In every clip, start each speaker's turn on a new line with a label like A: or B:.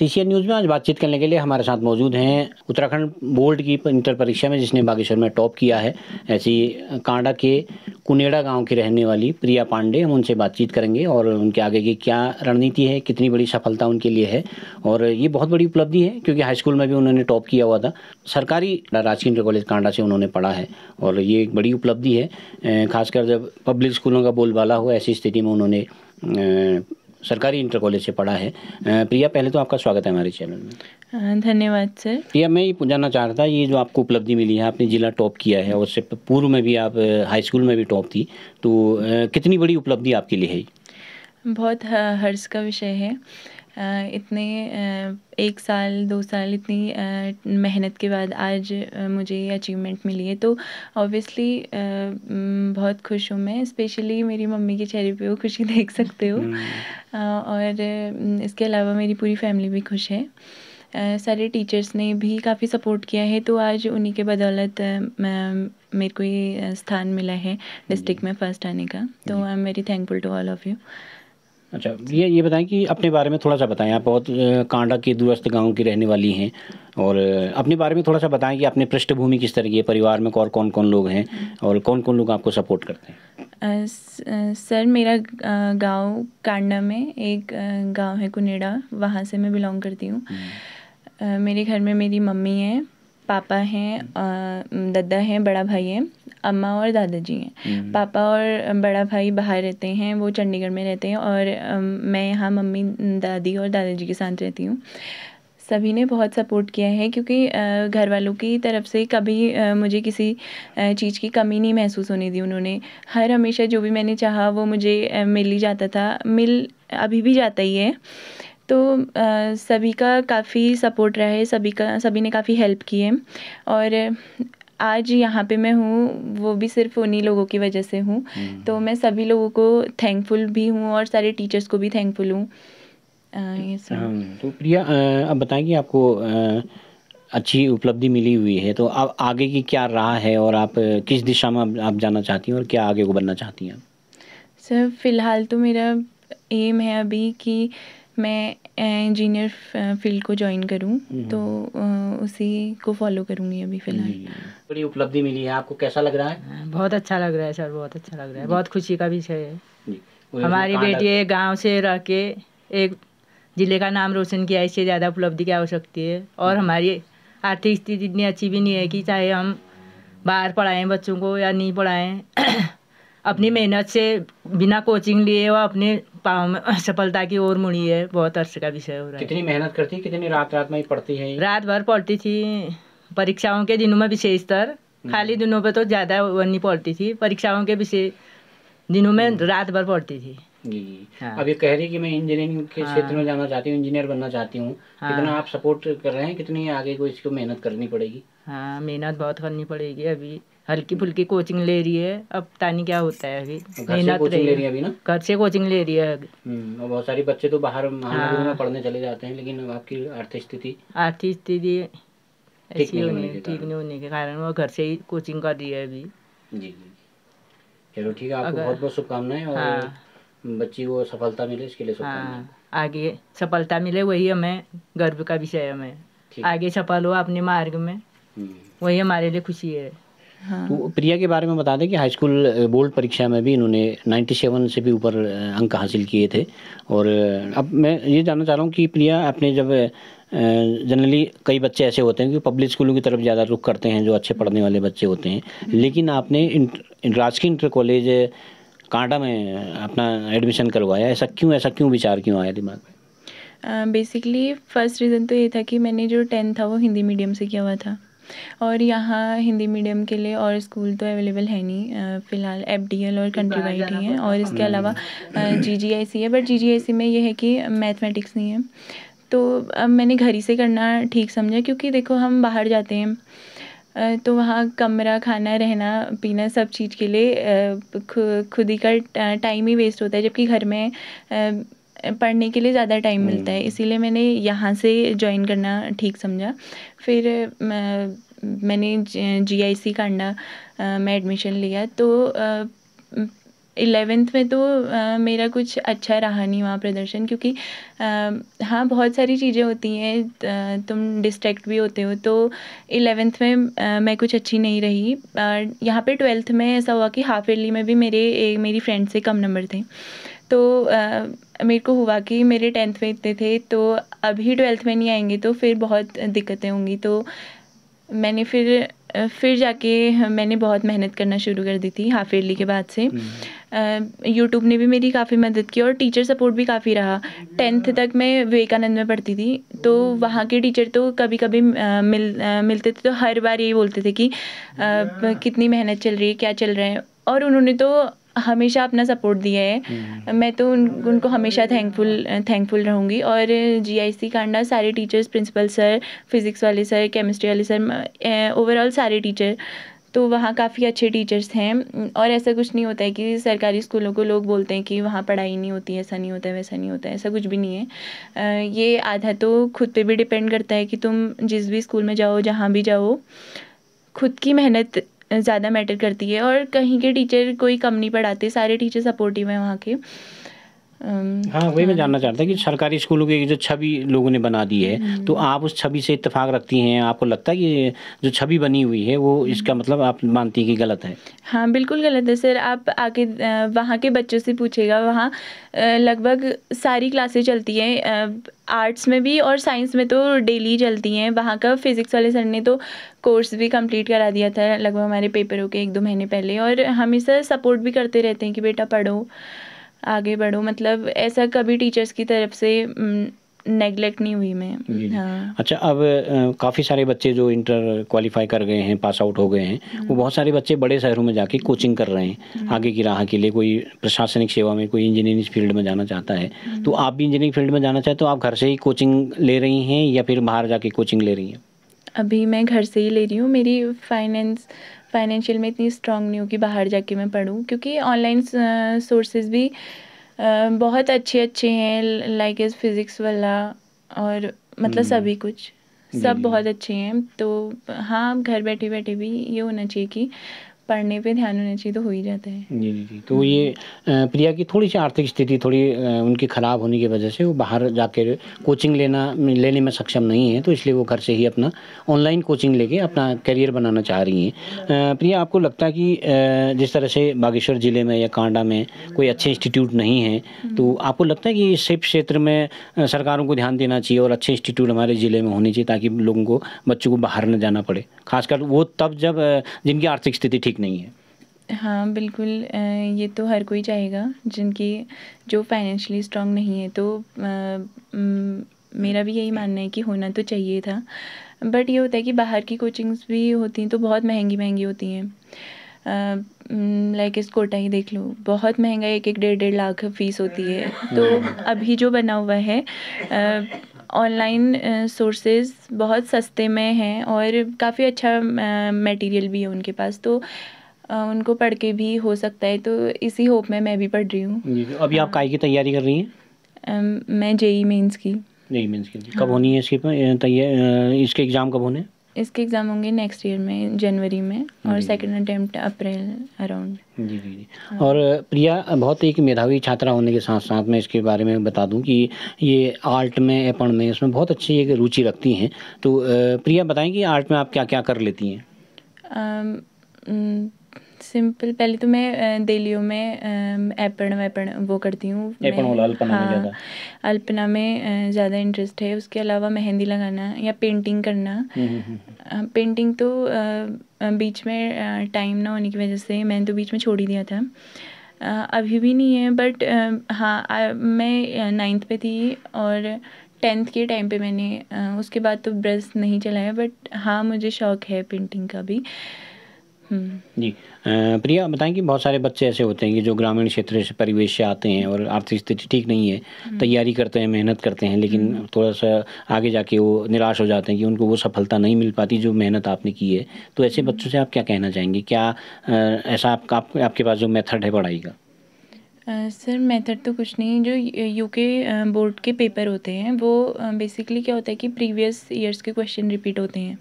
A: CCN news में आज बातचीत करने के लिए हमारे साथ मौजूद हैं उत्तराखंड बोर्ड की इंटर परीक्षा में जिसने बागेश्वर में टॉप किया है ऐसी कांडा के कुनेड़ा गांव की रहने वाली प्रिया पांडे हम उनसे बातचीत करेंगे और उनके आगे की क्या रणनीति है कितनी बड़ी सफलता उनके लिए है और ये बहुत बड़ी उपलब्धि है क्योंकि हाई स्कूल में भी उन्होंने टॉप किया हुआ था सरकारी राजकीय इंटर कॉलेज कांडा से उन्होंने पढ़ा है और ये एक बड़ी उपलब्धि है खासकर जब पब्लिक स्कूलों का बोलबाला हो ऐसी स्थिति में उन्होंने सरकारी इंटर कॉलेज से पढ़ा है प्रिया पहले तो आपका स्वागत है हमारे चैनल
B: में धन्यवाद सर
A: प्रिया मैं ये जानना चाह रहा था ये जो आपको उपलब्धि मिली है आपने जिला टॉप किया है और उससे पूर्व में भी आप हाई स्कूल में भी टॉप थी तो कितनी बड़ी उपलब्धि आपके लिए है
B: बहुत हर्ष का विषय है इतने एक साल दो साल इतनी मेहनत के बाद आज मुझे ये अचीवमेंट मिली है तो ऑब्वियसली बहुत खुश हूँ मैं स्पेशली मेरी मम्मी के चेहरे पे वो खुशी देख सकते हो हम्म। और इसके अलावा मेरी पूरी फैमिली भी खुश है सारे टीचर्स ने भी काफ़ी सपोर्ट किया है तो आज उन्हीं के बदौलत मेरे को ये स्थान मिला है डिस्ट्रिक्ट हम्म। में फर्स्ट आने का तो I am very thankful to all of you
A: अच्छा ये ये बताएं कि अपने बारे में थोड़ा सा बताएं आप बहुत कांडा के दूरस्थ गांव की रहने वाली हैं और अपने बारे में थोड़ा सा बताएं कि अपने पृष्ठभूमि किस तरह की है परिवार में और कौन कौन लोग हैं और कौन कौन लोग आपको सपोर्ट करते
B: हैं सर मेरा गांव कांडा में एक गांव है कुनेडा वहाँ से मैं बिलोंग करती हूँ हम्म। मेरे घर में मेरी मम्मी है पापा हैं दद्दा हैं बड़ा भाई हैं अम्मा और दादाजी हैं हम्म। पापा और बड़ा भाई बाहर रहते हैं वो चंडीगढ़ में रहते हैं और मैं यहाँ मम्मी दादी और दादाजी के साथ रहती हूँ सभी ने बहुत सपोर्ट किया है क्योंकि घर वालों की तरफ से कभी मुझे किसी चीज़ की कमी नहीं महसूस होने दी उन्होंने हर हमेशा जो भी मैंने चाहा वो मुझे मिल ही जाता था मिल अभी भी जाता ही है तो सभी का काफ़ी सपोर्ट रहा है सभी का सभी ने काफ़ी हेल्प की है और आज यहाँ पे मैं हूँ वो भी सिर्फ उन्हीं लोगों की वजह से हूँ हम्म। तो मैं सभी लोगों को थैंकफुल भी हूँ और सारे टीचर्स को भी थैंकफुल हूँ हाँ,
A: तो प्रिया अब बताएं कि आपको अच्छी उपलब्धि मिली हुई है तो अब आगे की क्या राह है और आप किस दिशा में आप जाना चाहती हैं और क्या आगे को बनना चाहती
B: हैं सर फ़िलहाल तो मेरा एम है अभी कि मैं इंजीनियर फील्ड को ज्वाइन करूं हम्म। तो उसी को फॉलो करूंगी अभी फ़िलहाल
A: बड़ी उपलब्धि मिली है आपको कैसा लग रहा है हाँ,
C: बहुत अच्छा लग रहा है सर बहुत अच्छा लग रहा है बहुत खुशी का विषय है हमारी बेटी है गाँव से रह के एक जिले का नाम रोशन किया इससे ज़्यादा उपलब्धि की आवश्यकता है और हमारी आर्थिक स्थिति इतनी अच्छी भी नहीं है कि चाहे हम बाहर पढ़ाएं बच्चों को या नहीं पढ़ाएं अपनी मेहनत से बिना कोचिंग लिए वो अपने पाँव में सफलता की ओर मुड़ी है बहुत अर्ष का विषय हो रहा है कितनी मेहनत करती कितनी रात रात में पढ़ती है रात भर पढ़ती थी परीक्षाओं के दिनों में विशेषतर हम्म। खाली दिनों पे तो ज़्यादा नहीं पड़ती थी परीक्षाओं के विशेष दिनों में हम्म। रात भर पड़ती थी हाँ। अब
A: ये कह रही कि मैं इंजीनियरिंग के हाँ। क्षेत्र हाँ। में जाना चाहती हूँ इंजीनियर बनना चाहती हूँ हाँ। कितना आप सपोर्ट कर रहे हैं कितनी आगे को इसको मेहनत करनी पड़ेगी
C: हाँ मेहनत बहुत करनी पड़ेगी अभी हल्की फुल्की कोचिंग ले रही है अब तानी क्या होता है अभी मेहनत ले रही है अभी ना घर से कोचिंग ले रही है
A: हम्म, बहुत सारे बच्चे तो बाहर हाँ। में पढ़ने चले जाते हैं लेकिन आपकी आर्थिक स्थिति
C: आर्थिक स्थिति
A: ऐसी होने के ठीक नहीं
C: होने के कारण वो घर से ही कोचिंग कर रही है अभी
A: जी जी चलो ठीक है आपको बहुत बहुत शुभकामनाएं और हाँ, बच्ची को सफलता मिले इसके लिए हाँ,
C: आगे सफलता मिले वही हमें गर्व का विषय हमें आगे सफल हो अपने मार्ग में हम्म। वही हमारे लिए खुशी है
A: हाँ। तो प्रिया के बारे में बता दें कि हाई स्कूल बोर्ड परीक्षा में भी इन्होंने 97 से भी ऊपर अंक हासिल किए थे और अब मैं ये जानना चाह रहा हूँ कि प्रिया अपने जब जनरली कई बच्चे ऐसे होते हैं कि पब्लिक स्कूलों की तरफ ज़्यादा रुख करते हैं जो अच्छे पढ़ने वाले बच्चे होते हैं हम्म। लेकिन आपने राजकीय इंटर कॉलेज कांटा में अपना एडमिशन करवाया ऐसा क्यों ऐसा क्यों विचार क्यों आया दिमाग
B: में बेसिकली फर्स्ट रीज़न तो ये था कि मैंने जो टेंथ था वो हिंदी मीडियम से किया हुआ था और यहाँ हिंदी मीडियम के लिए और स्कूल तो अवेलेबल है नहीं फ़िलहाल एफ डी एल और कंट्री वाइड ही है और इसके अलावा जी जी आई सी है बट जी जी आई सी में ये है कि मैथमेटिक्स नहीं है तो अब मैंने घर ही से करना ठीक समझा क्योंकि देखो हम बाहर जाते हैं तो वहाँ कमरा खाना रहना पीना सब चीज़ के लिए खुद ही का टाइम ही वेस्ट होता है जबकि घर में पढ़ने के लिए ज़्यादा टाइम हम्म। मिलता है इसीलिए मैंने यहाँ से ज्वाइन करना ठीक समझा फिर मैंने जी आई सी कांडा में एडमिशन लिया तो इलेवेंथ में तो आ, मेरा कुछ अच्छा रहा नहीं वहाँ प्रदर्शन क्योंकि हाँ बहुत सारी चीज़ें होती हैं तुम डिस्ट्रैक्ट भी होते हो तो इलेवेंथ में आ, मैं कुछ अच्छी नहीं रही यहाँ पे ट्वेल्थ में ऐसा हुआ कि हाफ ईयरली में भी मेरे ए, मेरी फ्रेंड से कम नंबर थे तो आ, मेरे को हुआ कि मेरे टेंथ में इतने थे तो अभी ट्वेल्थ में नहीं आएंगे तो फिर बहुत दिक्कतें होंगी तो मैंने फिर फिर जाके मैंने बहुत मेहनत करना शुरू कर दी थी हाफ ईयरली के बाद से यूट्यूब हम्म। ने भी मेरी काफ़ी मदद की और टीचर सपोर्ट भी काफ़ी रहा टेंथ तक मैं विवेकानंद में पढ़ती थी तो वहाँ के टीचर तो कभी कभी मिल मिलते थे तो हर बार यही बोलते थे कि कितनी मेहनत चल रही है क्या चल रहा है और उन्होंने तो हमेशा अपना सपोर्ट दिया है हम्म। मैं तो उन उनको हमेशा थैंकफुल थैंकफुल रहूँगी और जी आई सी कांडा सारे टीचर्स प्रिंसिपल सर फिज़िक्स वाले सर केमिस्ट्री वाले सर ओवरऑल सारे टीचर तो वहाँ काफ़ी अच्छे टीचर्स हैं और ऐसा कुछ नहीं होता है कि सरकारी स्कूलों को लोग बोलते हैं कि वहाँ पढ़ाई नहीं होती ऐसा नहीं होता है वैसा नहीं होता है ऐसा कुछ भी नहीं है ये आधा तो खुद पे भी डिपेंड करता है कि तुम जिस भी स्कूल में जाओ जहाँ भी जाओ खुद की मेहनत ज़्यादा मैटर करती है और कहीं के टीचर कोई कम नहीं पढ़ाते सारे टीचर सपोर्टिव हैं वहाँ के हाँ वही मैं हाँ। जानना
A: चाहता कि सरकारी स्कूलों की जो छवि लोगों ने बना दी है हम्म। तो आप उस छवि से इतफाक रखती हैं आपको लगता है कि जो छवि बनी हुई है वो इसका मतलब आप मानती हैं कि गलत है
B: हाँ बिल्कुल गलत है सर आप आके वहाँ के बच्चों से पूछेगा वहाँ लगभग सारी क्लासे चलती हैं आर्ट्स में भी और साइंस में तो डेली चलती हैं वहाँ का फिज़िक्स वाले सर ने तो कोर्स भी कंप्लीट करा दिया था लगभग हमारे पेपरों के एक दो महीने पहले और हमेशा सपोर्ट भी करते रहते हैं कि बेटा पढ़ो आगे बढ़ो मतलब ऐसा कभी टीचर्स की तरफ से नेगलेक्ट नहीं हुई मैं हाँ
A: अच्छा अब काफ़ी सारे बच्चे जो इंटर क्वालिफाई कर गए हैं पास आउट हो गए हैं हम्म। वो बहुत सारे बच्चे बड़े शहरों में जाके कोचिंग कर रहे हैं हम्म। आगे की राह के लिए कोई प्रशासनिक सेवा में कोई इंजीनियरिंग फील्ड में जाना चाहता है हम्म। तो आप भी इंजीनियरिंग फील्ड में जाना चाहते हो तो आप घर से ही कोचिंग ले रही हैं या फिर बाहर जाके कोचिंग ले रही हैं
B: अभी मैं घर से ही ले रही हूँ मेरी फाइनेंस फाइनेंशियल में इतनी स्ट्रांग नहीं हूँ कि बाहर जाके मैं पढ़ूँ क्योंकि ऑनलाइन सोर्सेज भी बहुत अच्छे अच्छे हैं लाइक इज फिज़िक्स वाला और मतलब हम्म। सभी कुछ सब बहुत अच्छे हैं तो हाँ घर बैठे बैठे भी ये होना चाहिए कि पढ़ने पे ध्यान होना चाहिए तो हो ही जाता है
A: जी जी जी तो ये प्रिया की थोड़ी सी आर्थिक स्थिति थोड़ी उनकी ख़राब होने की वजह से वो बाहर जाकर कोचिंग लेना लेने में सक्षम नहीं है तो इसलिए वो घर से ही अपना ऑनलाइन कोचिंग लेके अपना करियर बनाना चाह रही हैं प्रिया आपको लगता है कि जिस तरह से बागेश्वर ज़िले में या कांडा में कोई अच्छे इंस्टीट्यूट नहीं है तो आपको लगता है कि इस क्षेत्र में सरकारों को ध्यान देना चाहिए और अच्छे इंस्टीट्यूट हमारे ज़िले में होने चाहिए ताकि लोगों को बच्चों को बाहर न जाना पड़े खासकर वो तब जब जिनकी आर्थिक स्थिति ठीक नहीं
B: है हाँ बिल्कुल ये तो हर कोई चाहेगा जिनकी जो फाइनेंशियली स्ट्रांग नहीं है तो मेरा भी यही मानना है कि होना तो चाहिए था बट ये होता है कि बाहर की कोचिंग्स भी होती हैं तो बहुत महंगी महंगी होती हैं लाइक इस कोटा ही देख लो बहुत महंगा एक एक डेढ़ डेढ़ लाख फीस होती है हम्म। तो अभी जो बना हुआ है ऑनलाइन सोर्सेज़ uh, बहुत सस्ते में हैं और काफ़ी अच्छा मटेरियल भी है उनके पास तो उनको पढ़ के भी हो सकता है तो इसी होप में मैं भी पढ़ रही हूँ अभी आप हाँ। काय की तैयारी कर रही हैं मैं जेई मेंस की
A: जेई मेंस की हाँ। कब होनी है इसकी तैयार इसके एग्ज़ाम कब होने
B: इसके एग्ज़ाम होंगे नेक्स्ट ईयर में जनवरी में और सेकंड अटेम्प्ट अप्रैल अराउंड
A: जी जी जी हाँ। और प्रिया बहुत एक मेधावी छात्रा होने के साथ साथ मैं इसके बारे में बता दूं कि ये आर्ट में अपन में इसमें बहुत अच्छी एक रुचि रखती हैं तो प्रिया बताएं कि आर्ट में आप क्या क्या कर लेती हैं
B: सिंपल पहले तो मैं देलियो में एपण वेपण वो करती हूँ अल्पना हाँ, अल्पना में हाँ, ज़्यादा इंटरेस्ट है उसके अलावा मेहंदी लगाना या पेंटिंग करना पेंटिंग हम्म, हम्म, हम्म। तो बीच में टाइम ना होने की वजह से मैंने तो बीच में छोड़ ही दिया था अभी भी नहीं है बट हाँ मैं नाइन्थ पे थी और टेंथ के टाइम पे मैंने उसके बाद तो ब्रश नहीं चलाया बट हाँ मुझे शौक है पेंटिंग का भी
A: जी प्रिया बताएं बहुत सारे बच्चे ऐसे होते हैं कि जो ग्रामीण क्षेत्र से परिवेश से आते हैं और आर्थिक स्थिति ठीक नहीं है हम्म। तैयारी करते हैं मेहनत करते हैं लेकिन हम्म। थोड़ा सा आगे जाके वो निराश हो जाते हैं कि उनको वो सफलता नहीं मिल पाती जो मेहनत आपने की है तो ऐसे हम्म। बच्चों से आप क्या कहना चाहेंगे क्या ऐसा आपका आप, आपके पास जो मेथड है पढ़ाई का
B: सर मेथड तो कुछ नहीं जो यूके बोर्ड के पेपर होते हैं वो बेसिकली क्या होता है कि प्रीवियस ईयर्स के क्वेश्चन रिपीट होते हैं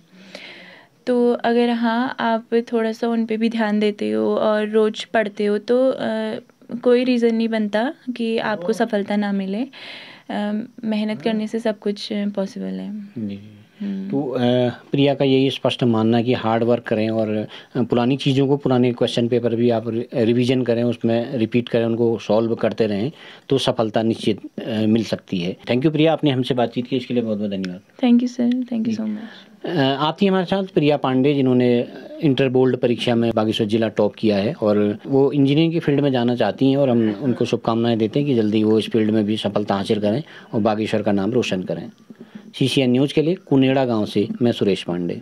B: तो अगर हाँ आप थोड़ा सा उन पर भी ध्यान देते हो और रोज़ पढ़ते हो तो कोई रीज़न नहीं बनता कि आपको सफलता ना मिले मेहनत हम्म। करने से सब कुछ पॉसिबल है
A: तो प्रिया का यही स्पष्ट मानना है कि हार्ड वर्क करें और पुरानी चीज़ों को पुराने क्वेश्चन पेपर भी आप रिवीजन करें उसमें रिपीट करें उनको सॉल्व करते रहें तो सफलता निश्चित मिल सकती है थैंक यू प्रिया आपने हमसे बातचीत की इसके लिए बहुत बहुत धन्यवाद
B: thank you sir thank you so much
A: आप थी हमारे साथ प्रिया पांडे जिन्होंने इंटर बोर्ड परीक्षा में बागेश्वर जिला टॉप किया है और वो इंजीनियरिंग की फील्ड में जाना चाहती हैं और हम उनको शुभकामनाएं देते हैं कि जल्दी वो इस फील्ड में भी सफलता हासिल करें और बागेश्वर का नाम रोशन करें सी न्यूज़ के लिए कुनेड़ा गाँव से मैं सुरेश पांडे